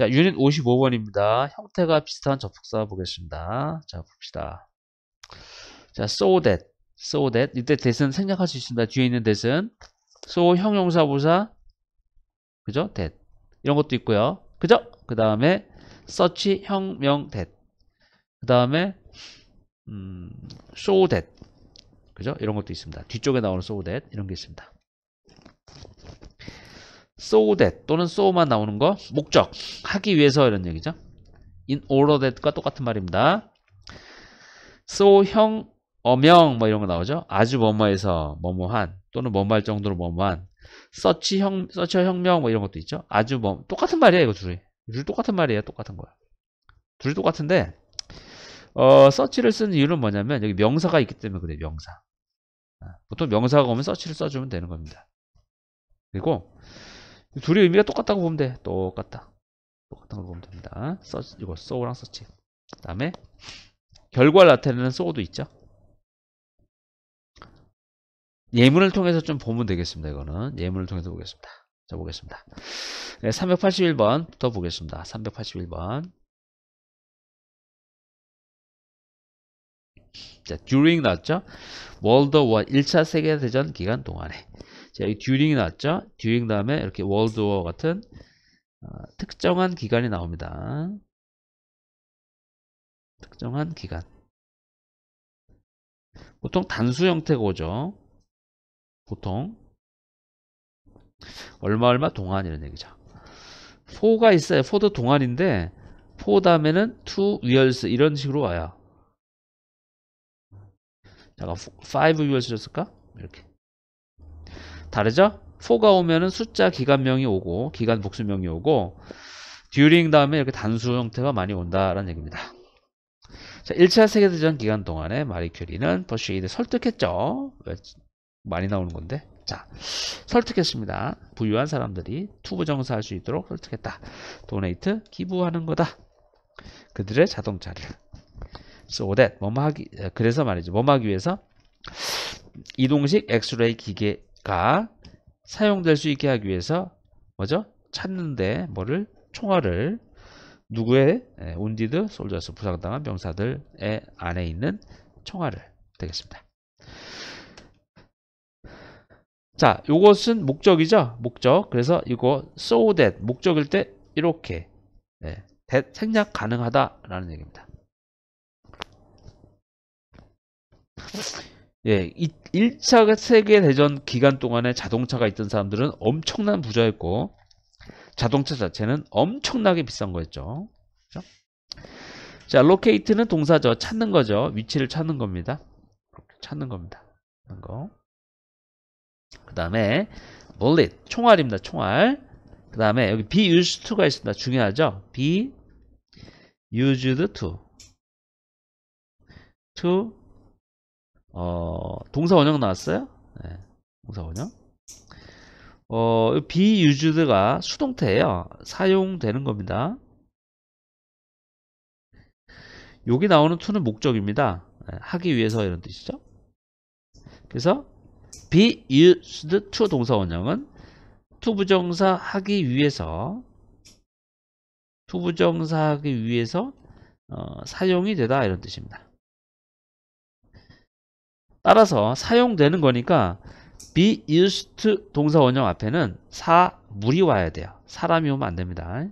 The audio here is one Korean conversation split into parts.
자, 유닛 55번입니다. 형태가 비슷한 접속사 보겠습니다. 자, 봅시다. 자, so that, so that. 이때 that은 생략할 수 있습니다. 뒤에 있는 that은 so 형용사 부사, 그죠? that. 이런 것도 있고요. 그죠? 그 다음에 s e c h 형명 that. 그 다음에 음, so that. 그죠? 이런 것도 있습니다. 뒤쪽에 나오는 so that 이런 게 있습니다. so that 또는 so만 나오는 거 목적 하기 위해서 이런 얘기죠 in order that과 똑같은 말입니다 so 형 어명 뭐 이런 거 나오죠 아주 뭐뭐해서 뭐뭐한 또는 뭐뭐할 정도로 뭐뭐한 서치 형 서치어 혁명 뭐 이런 것도 있죠 아주 뭐 똑같은 말이야 이거 둘이 둘 똑같은 말이에요 똑같은 거야 둘이 똑같은데 어 서치를 쓰는 이유는 뭐냐면 여기 명사가 있기 때문에 그래 명사 아, 보통 명사가 오면 서치를 써주면 되는 겁니다 그리고 둘의 의미가 똑같다고 보면 돼. 똑같다. 똑같은 걸 보면 됩니다. 서치, 이거 소우랑 서치. 그 다음에 결과를 나타내는 소우도 있죠. 예문을 통해서 좀 보면 되겠습니다. 이거는 예문을 통해서 보겠습니다. 자 보겠습니다. 네, 381번부터 보겠습니다. 381번 자, during 나왔죠? 월드워 1차 세계대전 기간 동안에 자, 여 듀링이 나왔죠? 듀링 다음에 이렇게 월드워 같은 어, 특정한 기간이 나옵니다. 특정한 기간. 보통 단수 형태가 오죠. 보통. 얼마 얼마 동안 이런 얘기죠. 4가 있어요. 4도 동안인데 4 다음에는 2 years 이런 식으로 와요. 잠깐 5 years 였을까? 이렇게. 다르죠? 4가 오면은 숫자 기간명이 오고 기간 복수명이 오고 during 다음에 이렇게 단수 형태가 많이 온다라는 얘기입니다. 자, 1차 세계대전 기간 동안에 마리큐리는 버쉐이드 설득했죠. 많이 나오는 건데. 자, 설득했습니다. 부유한 사람들이 투부정사할 수 있도록 설득했다. 도네이트 기부하는 거다. 그들의 자동차를. So that 뭐뭐 하기 그래서 말이죠. 뭐뭐 하기 위해서 이동식 엑스레이 기계 가 사용될 수 있게 하기 위해서 뭐죠? 찾는데 뭐를 총알을 누구의 운디드 예, 솔저스 부상당한 병사들의 안에 있는 총알을 되겠습니다. 자, 이것은 목적이죠. 목적. 그래서 이거 so that 목적일 때 이렇게 네, that 생략 가능하다라는 얘기입니다. 예, 이 1차 세계대전 기간 동안에 자동차가 있던 사람들은 엄청난 부자였고 자동차 자체는 엄청나게 비싼 거였죠. 그렇죠? 자, 로케이트는 동사죠. 찾는 거죠. 위치를 찾는 겁니다. 찾는 겁니다. 찾는 거. 그 다음에 bullet, 총알입니다. 총알. 그 다음에 여기 be used to가 있습니다. 중요하죠. be used to to 어, 동사 원형 나왔어요? 네, 동사 원형. 어, 비유즈드가 수동태예요. 사용되는 겁니다. 여기 나오는 to는 목적입니다. 네, 하기 위해서 이런 뜻이죠. 그래서 be used to 동사 원형은 to 부정사 하기 위해서 to 부정사 하기 위해서 어, 사용이 되다 이런 뜻입니다. 따라서 사용되는 거니까 be used 동사 원형 앞에는 사물이 와야 돼요. 사람이 오면 안 됩니다.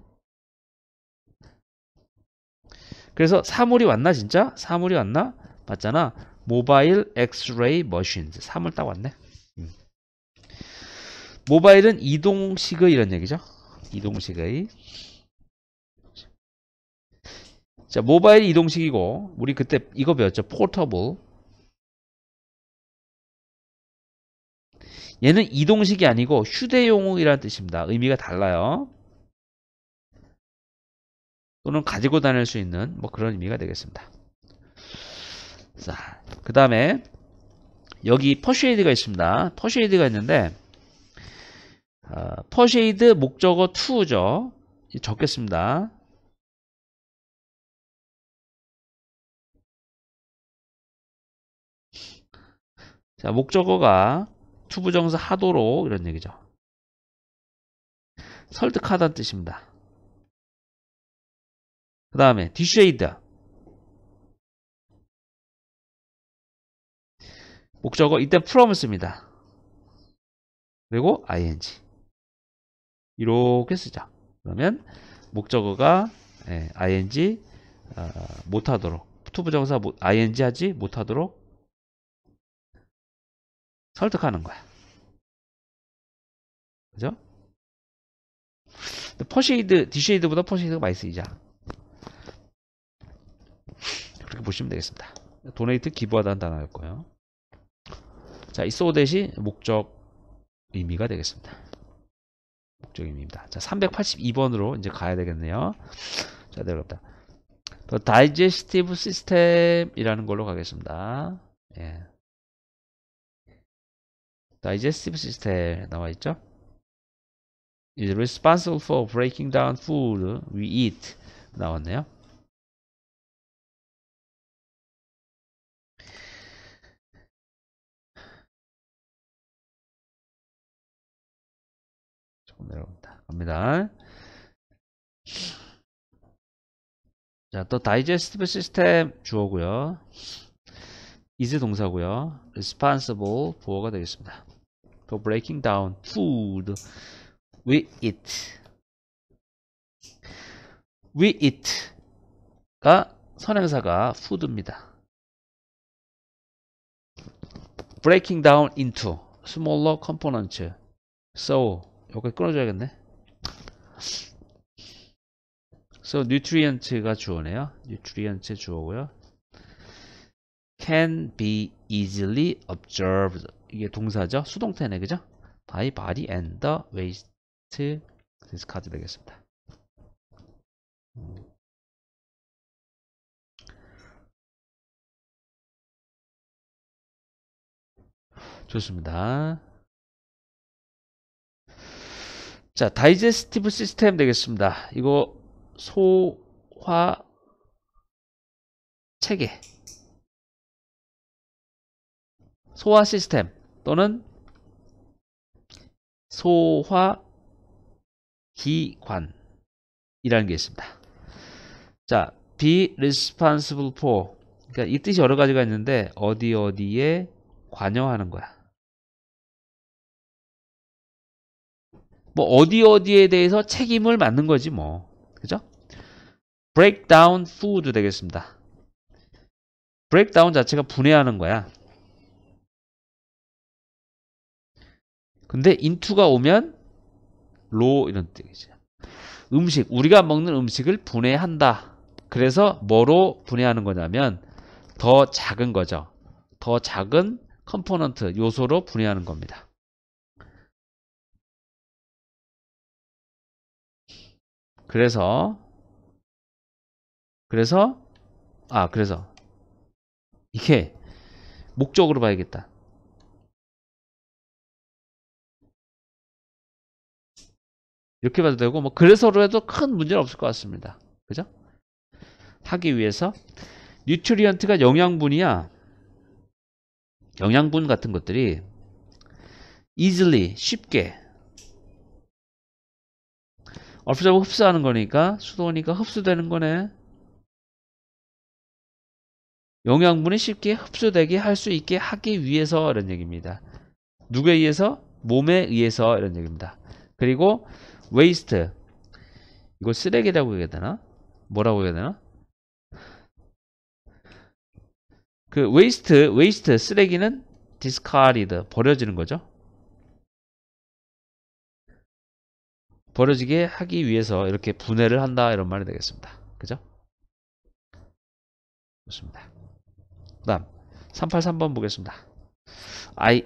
그래서 사물이 왔나 진짜? 사물이 왔나? 맞잖아. 모바일 엑스레이 머신 사물 딱 왔네. 음. 모바일은 이동식의 이런 얘기죠. 이동식의. 자, 모바일 이동식이고 우리 그때 이거 배웠죠. 포터블. 얘는 이동식이 아니고 휴대용이라는 뜻입니다. 의미가 달라요. 또는 가지고 다닐 수 있는 뭐 그런 의미가 되겠습니다. 자, 그 다음에 여기 퍼쉐이드가 있습니다. 퍼쉐이드가 있는데 어, 퍼쉐이드 목적어 to죠. 적겠습니다. 자, 목적어가 투부정사 하도록 이런 얘기죠. 설득하다는 뜻입니다. 그 다음에 디쉐이드 목적어 이때 프롬을씁니다 그리고 ing 이렇게 쓰죠 그러면 목적어가 예, ing 어, 못하도록 투부정사 ing 하지 못하도록 설득하는 거야. 그죠? 퍼쉐이드 디쉐이드보다 퍼쉐이드가 많이 쓰이자. 그렇게 보시면 되겠습니다. 도네이트 기부하다는 단어였고요 자, 이 소댓이 목적 의미가 되겠습니다. 목적 의미입니다. 자, 382번으로 이제 가야 되겠네요. 자, 내려갑니다. 다이제스티브 시스템이라는 걸로 가겠습니다. 예. digestive system 나와 있죠? is responsible for breaking down food we eat 나왔네요. 조금 내려옵니다. 갑니다. 자, 또 digestive system 주어고요. is 동사고요. responsible 보어가 되겠습니다. 더 breaking down food we eat we eat가 선행사가 food입니다. breaking down into smaller components so 여기 끊어줘야겠네. so nutrient가 주어네요. nutrient 주어고요. can be easily observed 이게 동사죠. 수동태네, 그죠? by body and the waste this card 되겠습니다. 좋습니다. 자, 다이제스티브 시스템 되겠습니다. 이거 소화 체계 소화 시스템 또는 소화기관이라는 게 있습니다. 자, be responsible for 그러니까 이 뜻이 여러 가지가 있는데 어디 어디에 관여하는 거야. 뭐 어디 어디에 대해서 책임을 맡는 거지 뭐. 그죠? break down food 되겠습니다. break down 자체가 분해하는 거야. 근데 인투가 오면 로 이런 뜻이죠. 음식 우리가 먹는 음식을 분해한다. 그래서 뭐로 분해하는 거냐면 더 작은 거죠. 더 작은 컴포넌트 요소로 분해하는 겁니다. 그래서 그래서 아 그래서 이게 목적으로 봐야겠다. 이렇게 봐도 되고 뭐 그래서로 해도 큰 문제는 없을 것 같습니다. 그죠? 하기 위해서 뉴트리언트가 영양분이야. 영양분 같은 것들이 easily 쉽게 얼프자고 흡수하는 거니까 수도니까 흡수되는 거네. 영양분이 쉽게 흡수되게 할 수 있게 하기 위해서 이런 얘기입니다. 누구에 의해서? 몸에 의해서 이런 얘기입니다. 그리고 웨이스트 이걸 쓰레기라고 해야 되나? 뭐라고 해야 되나? 그 웨이스트, 웨이스트 쓰레기는 디스카리드 버려지는 거죠. 버려지게 하기 위해서 이렇게 분해를 한다 이런 말이 되겠습니다. 그죠? 좋습니다. 그 다음 383번 보겠습니다. I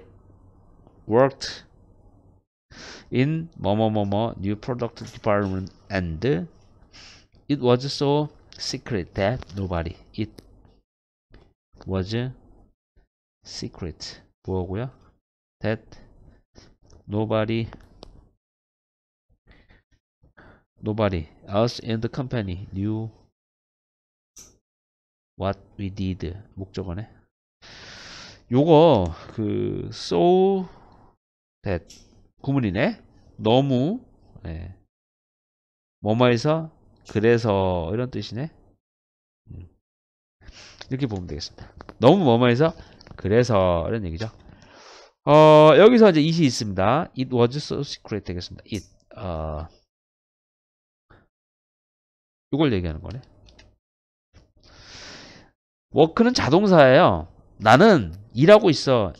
worked in 뭐뭐뭐뭐 new product department and it was so secret that nobody it was secret 뭐고요? that nobody nobody else in the company knew what we did 목적어네 요거 그 so that 구문이네. 너무 네. 뭐뭐해서 그래서 이런 뜻이네. 음. 이렇게 보면 되겠습니다. 너무 뭐뭐해서 그래서 이런 얘기죠. 어, 여기서 이제 it이 있습니다. It was so secret 되겠습니다. It. 어, 이걸 얘기하는 거네. 워크는 자동사예요. 나는 일하고 있어.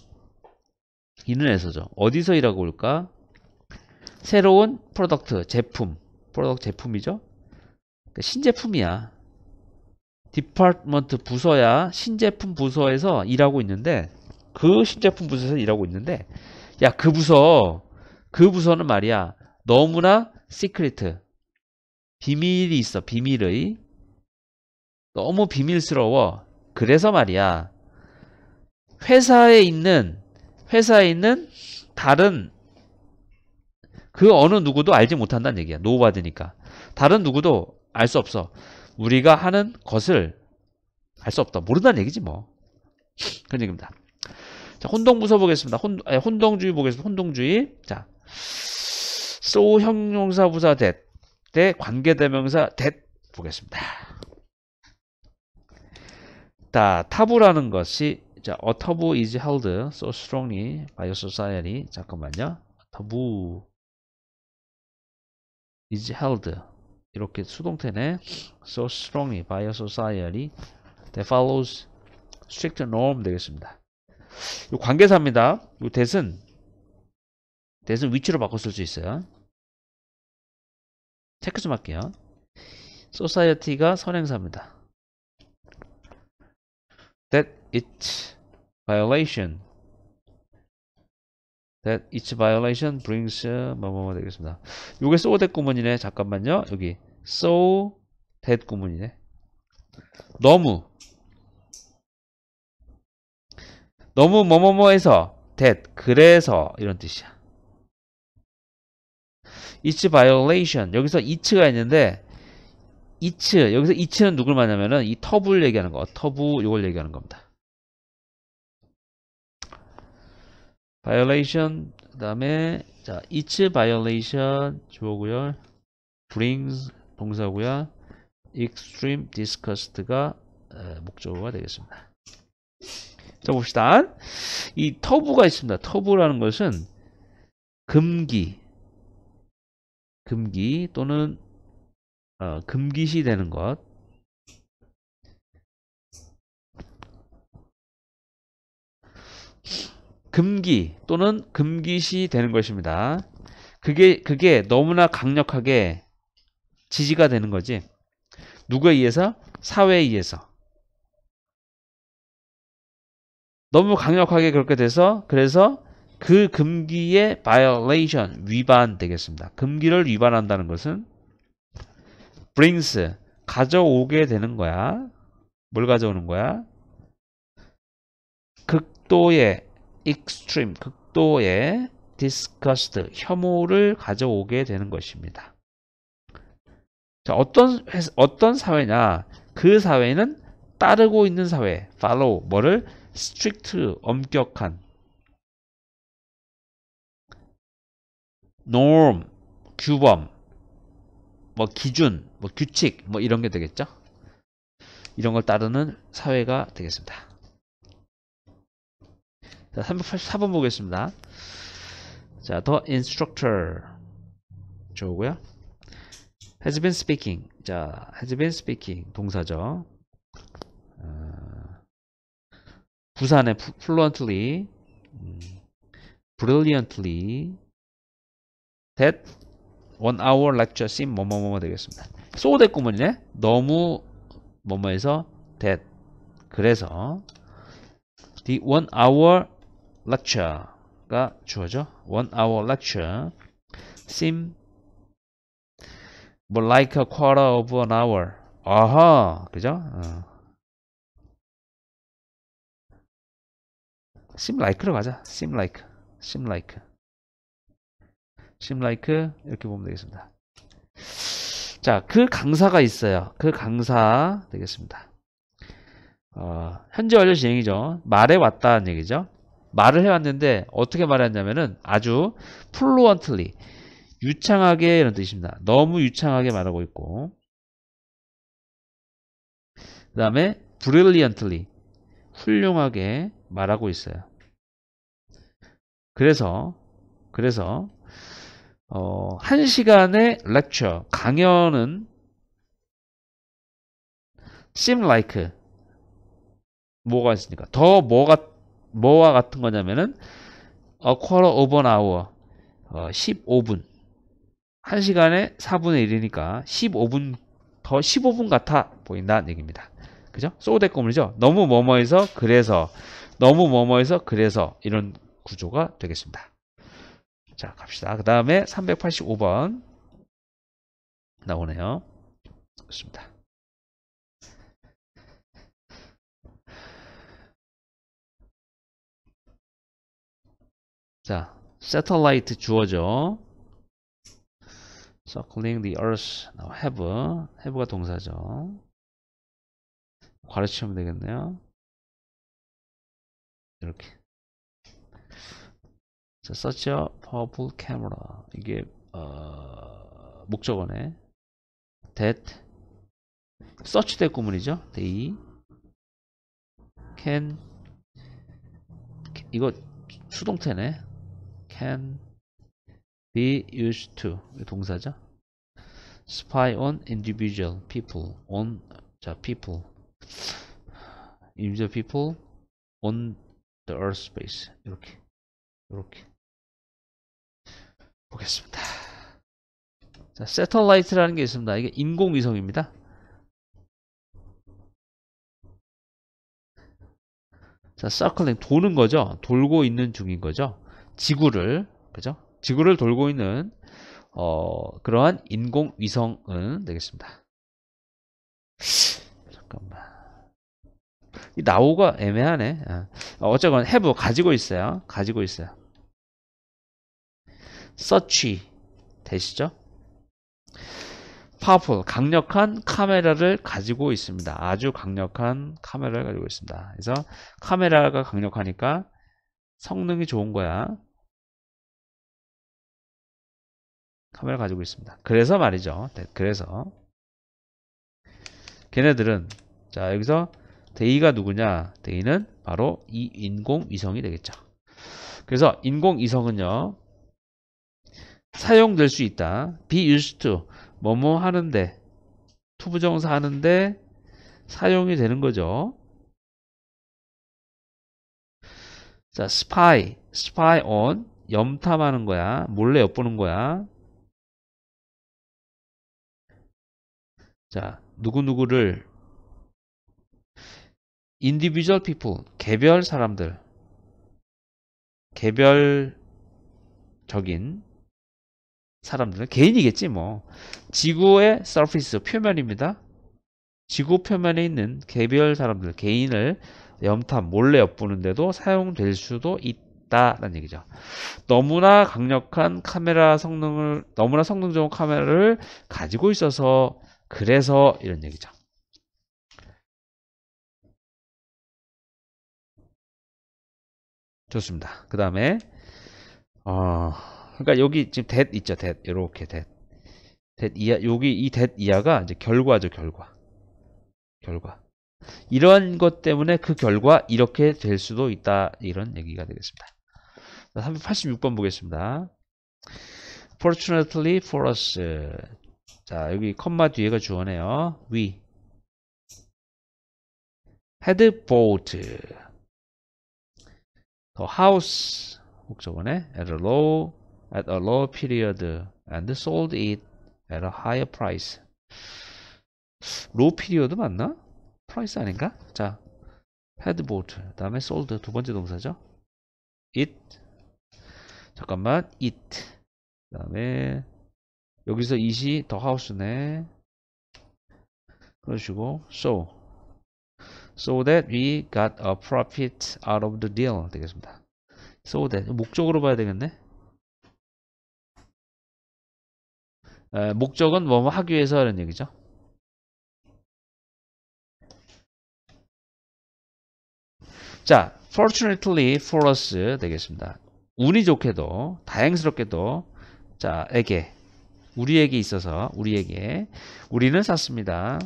이는 에서죠. 어디서 일하고 올까? 새로운 프로덕트, 제품, 프로덕트 제품이죠. 그러니까 신제품이야. 디파트먼트 부서야 신제품 부서에서 일하고 있는데 그 신제품 부서에서 일하고 있는데 야 그 부서 그 부서는 말이야 너무나 시크릿 비밀이 있어 비밀의 너무 비밀스러워 그래서 말이야 회사에 있는 회사에 있는 다른 그 어느 누구도 알지 못한다는 얘기야. 노후받으니까. 다른 누구도 알 수 없어. 우리가 하는 것을 알 수 없다. 모른다는 얘기지 뭐. 그런 얘기입니다. 자, 혼동부서 보겠습니다. 혼, 아니, 혼동주의 보겠습니다. 혼동주의. 자, so 형용사 부사 that 대 관계대명사 that 보겠습니다. 자, 타부라는 것이 자, a tabu is held so strongly by a society. 잠깐만요. 타부. is held 이렇게 수동태네 so strongly by a society that follows strict norm 되겠습니다. 이 관계사입니다. 이 that은 that은 위치로 바꿔 쓸 수 있어요. 체크 좀 할게요. society가 선행사입니다. that it violation that each violation brings 어, 뭐뭐뭐 되겠습니다. 요게 so that 구문이네. 잠깐만요. 여기 so that 구문이네. 너무 너무 뭐뭐뭐해서 that 그래서 이런 뜻이야. each violation 여기서 each가 있는데 each 여기서 each는 누굴 말하냐면은 이 터부를 얘기하는 거. 터부 요걸 얘기하는 겁니다. violation 그 다음에 자 each violation 주어고요 brings 동사고요 extreme disgust가 목적어가 되겠습니다 자 봅시다 이 터부가 있습니다 터부라는 것은 금기 금기 또는 어, 금기시 되는 것 금기 또는 금기시 되는 것입니다. 그게 그게 너무나 강력하게 지지가 되는 거지. 누구에 의해서? 사회에 의해서. 너무 강력하게 그렇게 돼서 그래서 그 금기의 violation 위반 되겠습니다. 금기를 위반한다는 것은 brings 가져오게 되는 거야. 뭘 가져오는 거야? 극도의 extreme 극도의 disgust 혐오를 가져오게 되는 것입니다. 자, 어떤 회사, 어떤 사회냐? 그 사회는 따르고 있는 사회, follow 뭐를 strict 엄격한 norm 규범 뭐 기준, 뭐 규칙 뭐 이런 게 되겠죠? 이런 걸 따르는 사회가 되겠습니다. 자, 384번 보겠습니다. 자, the instructor 좋고요. has been speaking. 자, has been speaking 동사죠. 어, 부산에 fluently, 음, brilliantly that one hour lecture 씬 뭐뭐뭐뭐 되겠습니다. so that 구문이네. 너무 뭐뭐에서 that 그래서 the one hour lecture가 주어죠. one hour lecture seem more like a quarter of an hour. 아하, 그죠? 어. seem like로 가자. seem like, seem like, seem like 이렇게 보면 되겠습니다. 자, 그 강사가 있어요. 그 강사 되겠습니다. 어, 현재 완료 진행이죠. 말에 왔다는 얘기죠. 말을 해왔는데 어떻게 말했냐면은 아주 플루언틀리 유창하게 이런 뜻입니다. 너무 유창하게 말하고 있고 그 다음에 brilliantly 훌륭하게 말하고 있어요. 그래서 그래서 어, 한 시간의 렉처 강연은 seem like 뭐가 있습니까더 뭐가 뭐와 같은 거냐면은 a quarter of an hour 어, 15분 1시간에 4분의 1이니까 15분 더 15분 같아 보인다는 얘기입니다 그죠? 소대꼬물이죠 너무 뭐뭐해서 그래서 너무 뭐뭐해서 그래서 이런 구조가 되겠습니다 자 갑시다 그 다음에 385번 나오네요 좋습니다 자, satellite 주어죠. circling the earth have have가 동사죠. 과로치면 되겠네요. 이렇게. 자, search a powerful camera. 이게 어, 목적어네. that search 대 구문이죠. they can 이거 수동태네. can be used to 동사죠. spy on individual people on 자 people individual people on the earth space 이렇게 이렇게 보겠습니다. 자, 세터라이트라는 게 있습니다. 이게 인공위성입니다. 자, 서클링 도는 거죠. 돌고 있는 중인 거죠. 지구를 그죠? 지구를 돌고 있는 어, 그러한 인공위성은 되겠습니다. 잠깐만. 이 나오가 애매하네. 아, 어쨌건 해부 가지고 있어요. 가지고 있어요. 서치 되시죠? 파워풀 강력한 카메라를 가지고 있습니다. 아주 강력한 카메라를 가지고 있습니다. 그래서 카메라가 강력하니까 성능이 좋은 거야. 카메라 가지고 있습니다. 그래서 말이죠. 그래서 걔네들은 자 여기서 데이가 누구냐? 데이는 바로 이 인공위성이 되겠죠. 그래서 인공위성은요. 사용될 수 있다. be used to 뭐 뭐 하는데 투부정사 하는데 사용이 되는 거죠. 자, spy, spy o 염탐하는 거야. 몰래 엿보는 거야. 자, 누구누구를 individual people, 개별 사람들. 개별적인 사람들은 개인이겠지 뭐. 지구의 서피스 표면입니다. 지구 표면에 있는 개별 사람들, 개인을 염탄 몰래 엿보는데도 사용될 수도 있다라는 얘기죠. 너무나 강력한 카메라 성능을 너무나 성능 좋은 카메라를 가지고 있어서 그래서 이런 얘기죠. 좋습니다. 그 다음에 어 그러니까 여기 지금 대 있죠 대 이렇게 대대 이하 여기 이대 이하가 이제 결과죠 결과 결과 이런 것 때문에 그 결과 이렇게 될 수도 있다. 이런 얘기가 되겠습니다. 386번 보겠습니다. Fortunately for us. 자, 여기 컴마 뒤에가 주어네요. We had bought the house 목적어네 at a low at a low period and sold it at a higher price. low period 맞나? 프라이스 아닌가? 자, 헤드보그 다음에 솔드 두 번째 동사죠. it 잠깐만 it 그다음에 여기서 it이 더 하우스네. 그러시고 so so that we got a profit out of the deal 되겠습니다. so that 목적으로 봐야 되겠네. 에, 목적은 뭐뭐 하기 위해서하는 얘기죠. 자, fortunately for us 되겠습니다. 운이 좋게도 다행스럽게도 자에게 우리에게 있어서 우리에게 우리는 샀습니다.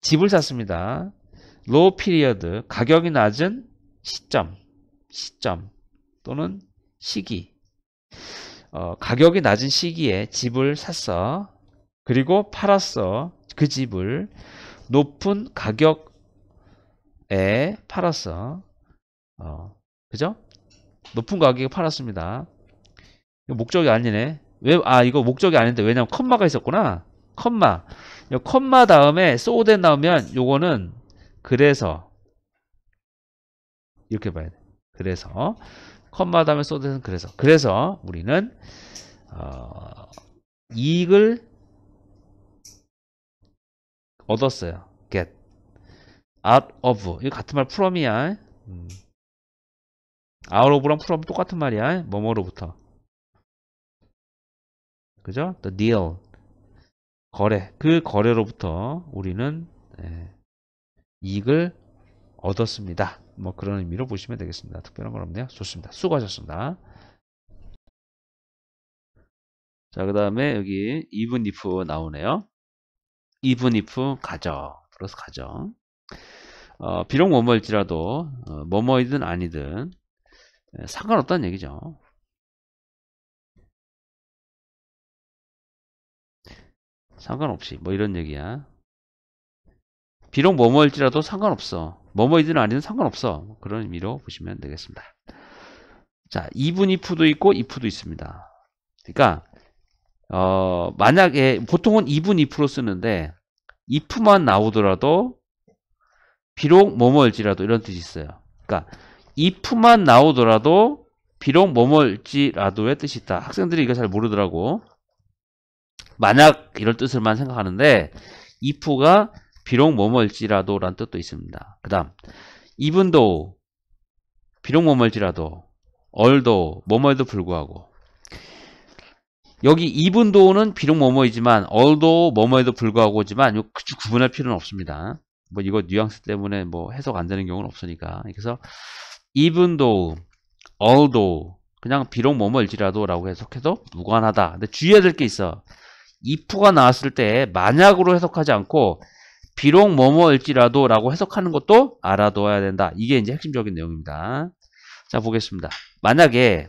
집을 샀습니다. low period 가격이 낮은 시점 시점 또는 시기 어, 가격이 낮은 시기에 집을 샀어 그리고 팔았어 그 집을 높은 가격 에 팔았어. 어, 그죠? 높은 가격에 팔았습니다. 목적이 아니네. 왜, 아, 이거 목적이 아닌데, 왜냐면 컴마가 있었구나. 컴마. 이 컴마 다음에 소드된 나오면 요거는 그래서. 이렇게 봐야 돼. 그래서. 컴마 다음에 소드는 그래서. 그래서 우리는, 어, 이익을 얻었어요. out of 이 같은 말 from이야. 음. out of랑 from 똑같은 말이야. 뭐뭐로부터. 그죠? the deal 거래 그 거래로부터 우리는 예, 이익을 얻었습니다. 뭐 그런 의미로 보시면 되겠습니다. 특별한 건 없네요. 좋습니다. 수고하셨습니다. 자, 그 다음에 여기 even if 나오네요. even if 가져. 플러스 가져. 어, 비록 뭐뭐일지라도 어, 뭐뭐이든 아니든 예, 상관없다는 얘기죠. 상관없이 뭐 이런 얘기야. 비록 뭐뭐일지라도 상관없어. 뭐뭐이든 아니든 상관없어. 그런 의미로 보시면 되겠습니다. 자, 2분 i 프도 있고 i 프도 있습니다. 그러니까 어, 만약에 보통은 2분 i 프로 쓰는데 i 프만 나오더라도 비록 뭐뭐일지라도 이런 뜻이 있어요. 그러니까 if만 나오더라도 비록 뭐뭐일지라도의 뜻이 있다. 학생들이 이거 잘 모르더라고. 만약 이런 뜻을만 생각하는데 if가 비록 뭐뭐일지라도 라는 뜻도 있습니다. 그 다음 이분도 비록 뭐뭐일지라도 얼도 뭐뭐에도 불구하고 여기 이분도는 비록 뭐뭐이지만 얼도 뭐뭐에도 불구하고지만 요 구분할 필요는 없습니다. 뭐 이거 뉘앙스 때문에 뭐 해석 안 되는 경우는 없으니까 그래서 even though, although 그냥 비록 뭐뭐일지라도 라고 해석해도 무관하다 근데 주의해야 될 게 있어 if가 나왔을 때 만약으로 해석하지 않고 비록 뭐뭐일지라도 라고 해석하는 것도 알아둬야 된다 이게 이제 핵심적인 내용입니다 자 보겠습니다 만약에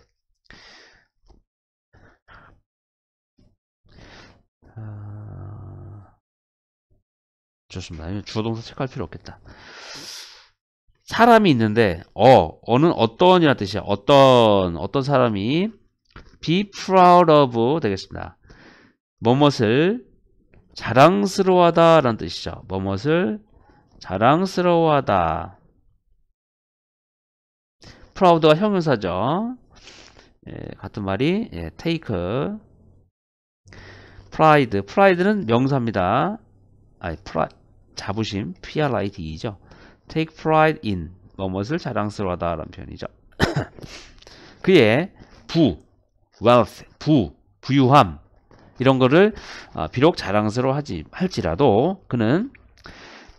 좋습니다. 주어동사 체크할 필요 없겠다. 사람이 있는데 어, 어는 어떤이라 뜻이야. 어떤, 어떤 사람이 be proud of 되겠습니다. 뭐뭇을 자랑스러워하다 라는 뜻이죠. 뭐뭇을 자랑스러워하다. proud가 형용사죠. 예, 같은 말이 예, take pride pride는 명사입니다. 아니 프라, 자부심, PRIDE죠. take pride in, 무엇을 자랑스러워하다 라는 표현이죠. 그의 부, wealth, 부, 부유함 이런 거를 어, 비록 자랑스러워하지 할지라도 그는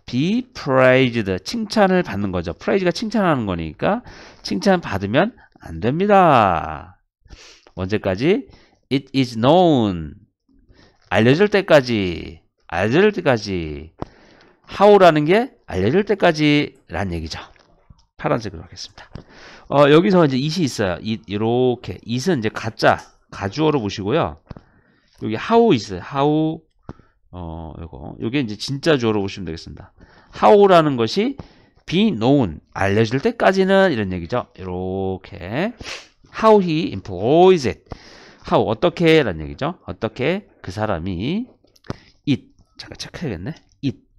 be praised, 칭찬을 받는 거죠. praise가 칭찬하는 거니까 칭찬 받으면 안 됩니다. 언제까지? it is known 알려질 때까지 알려질 때까지 how라는 게 알려질 때까지란 얘기죠. 파란색으로 하겠습니다. 어, 여기서 이제 it이 있어요. it, 이렇게. it은 이제 가짜, 가주어로 보시고요. 여기 how 있어요. how, 어, 요거. 요게 이제 진짜 주어로 보시면 되겠습니다. how라는 것이 be known, 알려질 때까지는 이런 얘기죠. 이렇게. how he employs it. how, 어떻게 라는 얘기죠. 어떻게 그 사람이 it. 잠깐 체크해야겠네.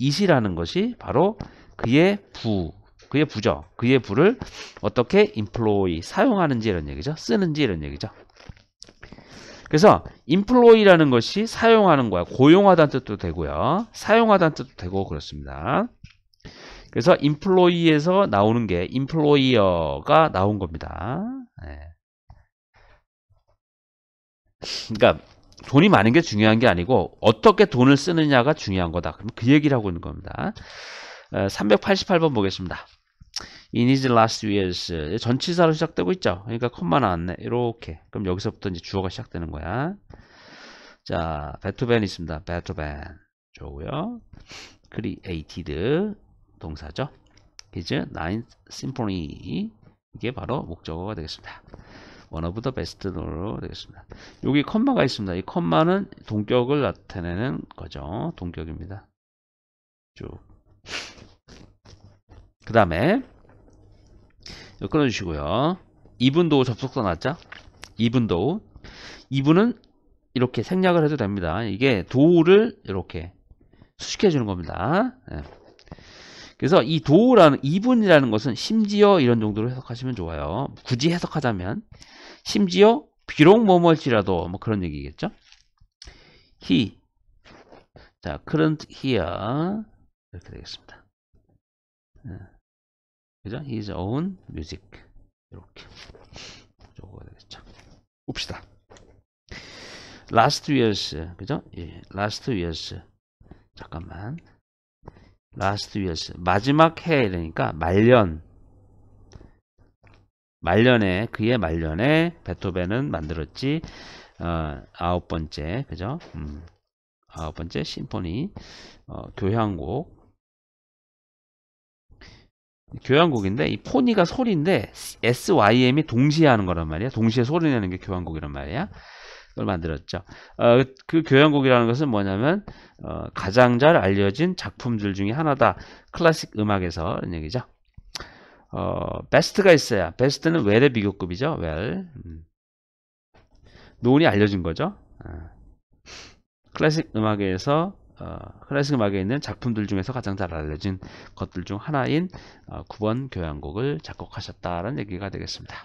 이시라는 것이 바로 그의 부, 그의 부죠. 그의 부를 어떻게 employ, 사용하는지 이런 얘기죠. 쓰는지 이런 얘기죠. 그래서 employ라는 것이 사용하는 거야. 고용하다는 뜻도 되고요. 사용하다는 뜻도 되고 그렇습니다. 그래서 e m p l o y 에서 나오는 게 employer가 나온 겁니다. 네. 그러니까 돈이 많은 게 중요한 게 아니고 어떻게 돈을 쓰느냐가 중요한 거다. 그럼 그 얘기를 하고 있는 겁니다. 388번 어, 보겠습니다. In his last years 예, 전치사로 시작되고 있죠. 그러니까 콤마 나왔네. 이렇게. 그럼 여기서부터 이제 주어가 시작되는 거야. 자, 베토벤 있습니다. 베토벤 좋고요. created 동사죠. his ninth symphony 이게 바로 목적어가 되겠습니다. one of the best로 되겠습니다. 여기 컴마가 있습니다. 이 컴마는 동격을 나타내는 거죠. 동격입니다. 쭉. 그 다음에 끊어주시고요. 2분도 접속사 났죠? 2분도2분은 이렇게 생략을 해도 됩니다. 이게 도우를 이렇게 수식해 주는 겁니다. 네. 그래서 이 도우라는 2분이라는 것은 심지어 이런 정도로 해석하시면 좋아요. 굳이 해석하자면 심지어 비록 뭐뭐지라도뭐 그런 얘기겠죠. he 자 current here 이렇게 되겠습니다. 네. 그죠? his own music 이렇게 저거가 되겠죠. 봅시다. last years 그죠? 예, last years 잠깐만 last years 마지막 해이러니까 말년 말년에 그의 말년에 베토벤은 만들었지 어, 아홉 번째 그죠? 음, 아홉 번째 심포니 어, 교향곡 교향곡인데 이 포니가 소리인데 SYM이 동시에 하는 거란 말이야. 동시에 소리 내는 게 교향곡이란 말이야. 그걸 만들었죠. 어, 그 교향곡이라는 것은 뭐냐면 어, 가장 잘 알려진 작품들 중에 하나다. 클래식 음악에서 이런 얘기죠. 어, 베스트가 있어야 베스트는 웰의 비교급이죠 웰 음. 노은이 알려준 거죠 아. 클래식 음악에서 어, 클래식 음악에 있는 작품들 중에서 가장 잘 알려진 것들 중 하나인 어, 9번 교향곡을 작곡하셨다는 얘기가 되겠습니다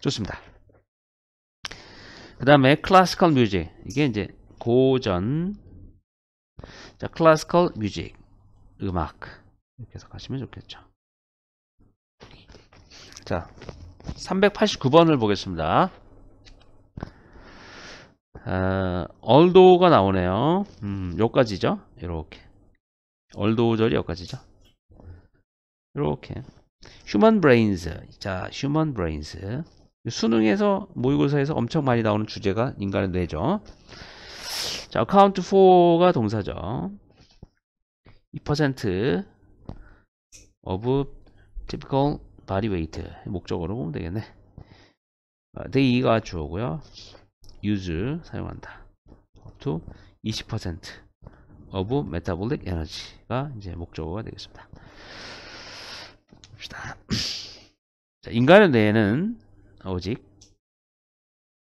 좋습니다 그 다음에 클래식컬 뮤직 이게 이제 고전 클래식컬 뮤직 음악 이렇게 해석하시면 좋겠죠 자, 389번을 보겠습니다. 아, 얼도가 나오네요. 음, 여기까지죠. 이렇게. 얼도 절이 여기까지죠. 이렇게. 휴먼 브레인즈. 자, 휴먼 브레인즈. 수능에서 모의고사에서 엄청 많이 나오는 주제가 인간의 뇌죠. 자, account for가 동사죠. 2% of typical 바디 웨이트 목적으로 보면 되겠네. day 아, 2가 주어고요. u s 사용한다. to 20% of metabolic energy가 이제 목적어가 되겠습니다. 봅시다. 자, 인간의 뇌는 오직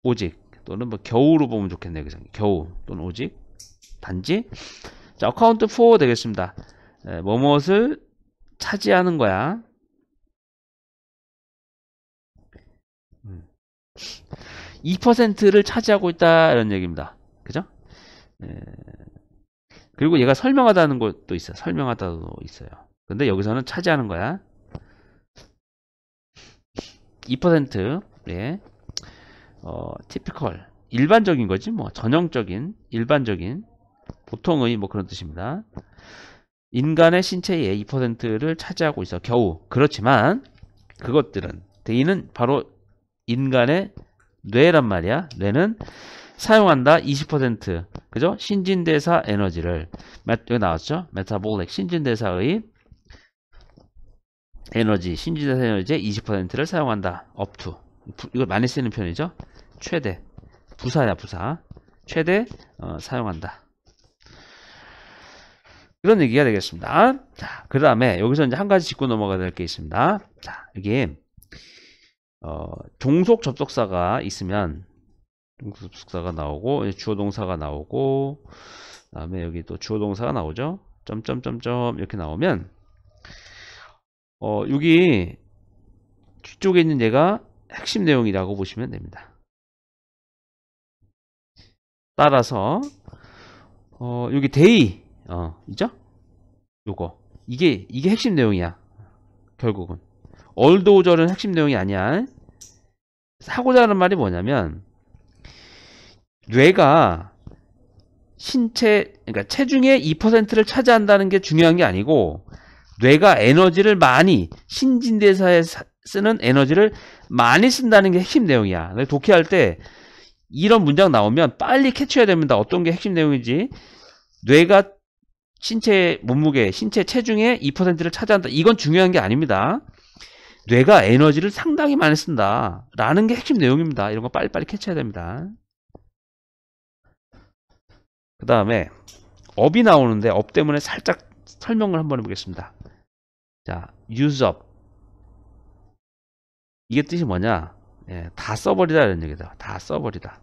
오직 또는 뭐 겨우로 보면 좋겠네요. 그래서 겨우 또는 오직 단지 자, a 카운트4 n 되겠습니다. 네, 예, 뭐엇을 차지하는 거야. 2%를 차지하고 있다는 얘기입니다. 그죠? 예. 그리고 얘가 설명하다는 것도 있어요. 설명하다도 있어요. 근데 여기서는 차지하는 거야. 2%의 예. 어, 티피컬 일반적인 거지 뭐 전형적인 일반적인 보통의 뭐 그런 뜻입니다. 인간의 신체의 2%를 차지하고 있어 겨우 그렇지만 그것들은 대인은 바로 인간의 뇌란 말이야. 뇌는 사용한다 20% 그죠? 신진대사 에너지를 여기 나왔죠? 메타볼릭 신진대사의 에너지 신진대사 에너지의 20%를 사용한다 업투 이거 많이 쓰는 편이죠 최대 부사야 부사 최대 어, 사용한다 그런 얘기가 되겠습니다 자그 다음에 여기서 이제 한 가지 짚고 넘어가야 될 게 있습니다 자 여기 어, 종속 접속사가 있으면 종속 접속사가 나오고 예, 주어 동사가 나오고 그 다음에 여기 또 주어 동사가 나오죠. 점점점점 이렇게 나오면 어, 여기 뒤쪽에 있는 얘가 핵심 내용이라고 보시면 됩니다. 따라서 어, 여기 데이 어, 있죠? 요거 이게 이게 핵심 내용이야. 결국은 얼도우절은 핵심 내용이 아니야. 하고자 하는 말이 뭐냐면 뇌가 신체 그러니까 체중의 2%를 차지한다는 게 중요한 게 아니고 뇌가 에너지를 많이 신진대사에 쓰는 에너지를 많이 쓴다는 게 핵심 내용이야. 독해할 때 이런 문장 나오면 빨리 캐치해야 됩니다. 어떤 게 핵심 내용인지 뇌가 신체 몸무게, 신체 체중의 2%를 차지한다. 이건 중요한 게 아닙니다. 뇌가 에너지를 상당히 많이 쓴다라는 게 핵심 내용입니다. 이런 거 빨리빨리 캐치해야 됩니다. 그 다음에 업이 나오는데 업 때문에 살짝 설명을 한번 해보겠습니다. 자, use up 이게 뜻이 뭐냐? 예, 다 써버리다 이런 얘기다. 다 써버리다.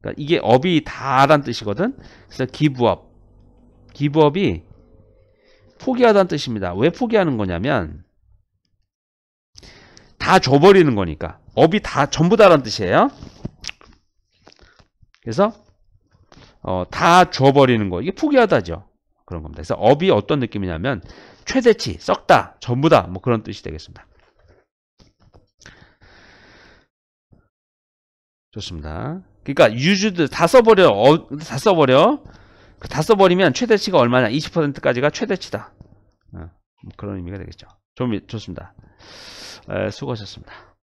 그러니까 이게 업이 다란 뜻이거든. 그래서 give up, give up이 포기하다는 뜻입니다. 왜 포기하는 거냐면 다 줘버리는 거니까 업이 다 전부 다라는 뜻이에요. 그래서 어, 다 줘버리는 거 이게 포기하다죠. 그런 겁니다. 그래서 업이 어떤 느낌이냐면 최대치, 썩다, 전부다 뭐 그런 뜻이 되겠습니다. 좋습니다. 그러니까 유즈드 다 써버려, 어, 다 써버려. 그 다 써버리면 최대치가 얼마냐 20%까지가 최대치다 어, 뭐 그런 의미가 되겠죠 좀 좋습니다 수고하셨습니다